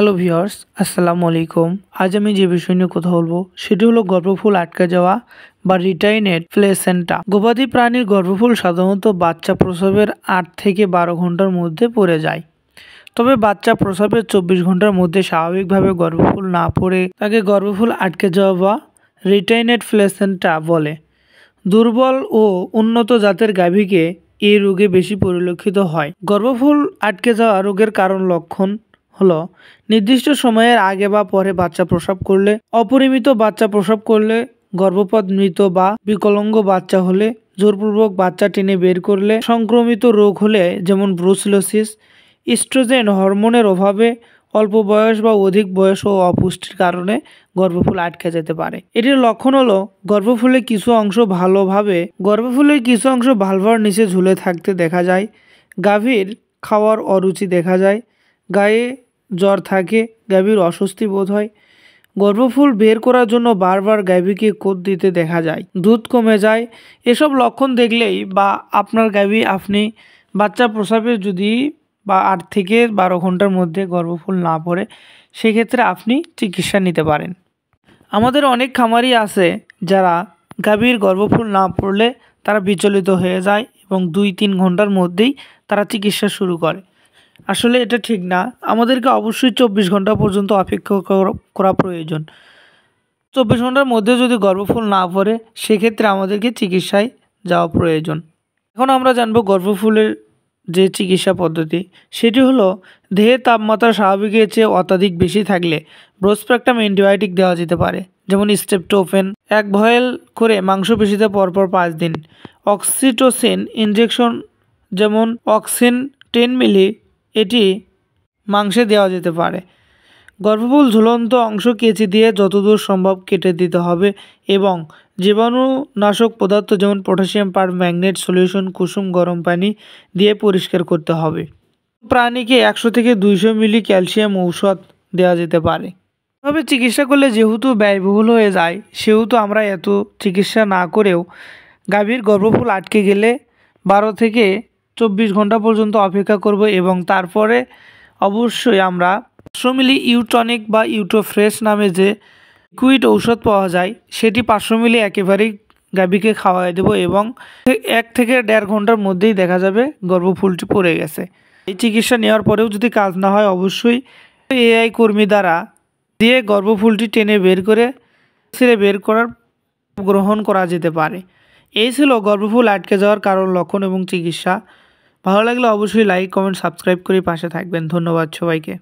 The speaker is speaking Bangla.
হ্যালো ভিওর্স আসসালামু আলাইকুম আজ আমি যে বিষয় নিয়ে কথা বলবো সেটি হলো গর্ভফুল আটকে যাওয়া বা রিটাইনেড প্লেসেন্টা গবাদি প্রাণীর গর্ভফুল সাধারণত বাচ্চা প্রসবের আট থেকে বারো ঘন্টার মধ্যে পড়ে যায় তবে বাচ্চা প্রসবের চব্বিশ ঘন্টার মধ্যে স্বাভাবিকভাবে গর্ভফুল না পড়ে তাকে গর্ভফুল আটকে যাওয়া বা রিটাইনেড প্লেসেন্টা বলে দুর্বল ও উন্নত জাতের গাভীকে এই রোগে বেশি পরিলক্ষিত হয় গর্ভফুল আটকে যাওয়া রোগের কারণ লক্ষণ হলো নির্দিষ্ট সময়ের আগে বা পরে বাচ্চা প্রসব করলে অপরিমিত বাচ্চা প্রসব করলে গর্ভপাত মৃত বা বিকলঙ্গ বাচ্চা হলে জোরপূর্বক বাচ্চা টেনে বের করলে সংক্রমিত রোগ হলে যেমন ব্রুসিলোসিস ইস্ট্রোজেন হরমোনের অভাবে অল্প বয়স বা অধিক বয়স ও অপুষ্টির কারণে গর্ভফুল আটকে যেতে পারে এটির লক্ষণ হলো গর্ভফুলের কিছু অংশ ভালোভাবে গর্ভফুলের কিছু অংশ ভালভার নিচে ঝুলে থাকতে দেখা যায় গাভীর খাওয়ার অরুচি দেখা যায় গায়ে জ্বর থাকে গাভীর অস্বস্তি বোধ হয় গর্ভফুল বের করার জন্য বারবার গাভীকে কোদ দিতে দেখা যায় দুধ কমে যায় এসব লক্ষণ দেখলেই বা আপনার গাভী আপনি বাচ্চা প্রসাবের যদি বা আট থেকে বারো ঘন্টার মধ্যে গর্ভফুল না পড়ে সেক্ষেত্রে আপনি চিকিৎসা নিতে পারেন আমাদের অনেক খামারই আছে যারা গাভীর গর্ভফুল না পড়লে তারা বিচলিত হয়ে যায় এবং দুই তিন ঘন্টার মধ্যেই তারা চিকিৎসা শুরু করে আসলে এটা ঠিক না আমাদেরকে অবশ্যই চব্বিশ ঘন্টা পর্যন্ত অপেক্ষা করা প্রয়োজন চব্বিশ ঘন্টার মধ্যে যদি গর্ভফুল না পড়ে সেক্ষেত্রে আমাদেরকে চিকিৎসায় যাওয়া প্রয়োজন এখন আমরা জানবো গর্ভফুলের যে চিকিৎসা পদ্ধতি সেটি হলো দেহের তাপমাত্রা স্বাভাবিকের চেয়ে অত্যাধিক বেশি থাকলে ব্রোস্প্রাক্টাম অ্যান্টিবায়োটিক দেওয়া যেতে পারে যেমন স্টেপটোফেন এক ভয়েল করে মাংসপেশিতে পরপর পাঁচ দিন অক্সিটোসিন ইনজেকশন যেমন অক্সিন টেন মিলি এটি মাংসে দেওয়া যেতে পারে গর্ভফুল ঝুলন্ত অংশ কেচি দিয়ে যতদূর সম্ভব কেটে দিতে হবে এবং জীবাণুনাশক পদার্থ যেমন পটাশিয়াম পার ম্যাগনেট সলিউশন কুসুম গরম পানি দিয়ে পরিষ্কার করতে হবে প্রাণীকে একশো থেকে দুইশো মিলি ক্যালসিয়াম ঔষধ দেওয়া যেতে পারে তবে চিকিৎসা করলে যেহেতু ব্যয়বহুল হয়ে যায় সেহেতু আমরা এত চিকিৎসা না করেও গাভীর গর্ভফুল আটকে গেলে বারো থেকে চব্বিশ ঘন্টা পর্যন্ত অপেক্ষা করব এবং তারপরে অবশ্যই আমরা পাঁচশো মিলি ইউটনিক বা ইউটোফ্রেশ নামে যে লিকুইড ঔষধ পাওয়া যায় সেটি পাঁচশো মিলি একেবারেই গাভীকে খাওয়াই দেব এবং এক থেকে দেড় ঘন্টার মধ্যেই দেখা যাবে গর্ভফুলটি পড়ে গেছে এই চিকিৎসা নেওয়ার পরেও যদি কাজ না হয় অবশ্যই এআই কর্মী দ্বারা দিয়ে গর্ভফুলটি টেনে বের করে ছেড়ে বের করার গ্রহণ করা যেতে পারে এই ছিল গর্ভফুল আটকে যাওয়ার কারণ লক্ষণ এবং চিকিৎসা ভালো লাগলে অবশ্যই লাইক কমেন্ট সাবস্ক্রাইব করে পাশে থাকবেন ধন্যবাদ সবাইকে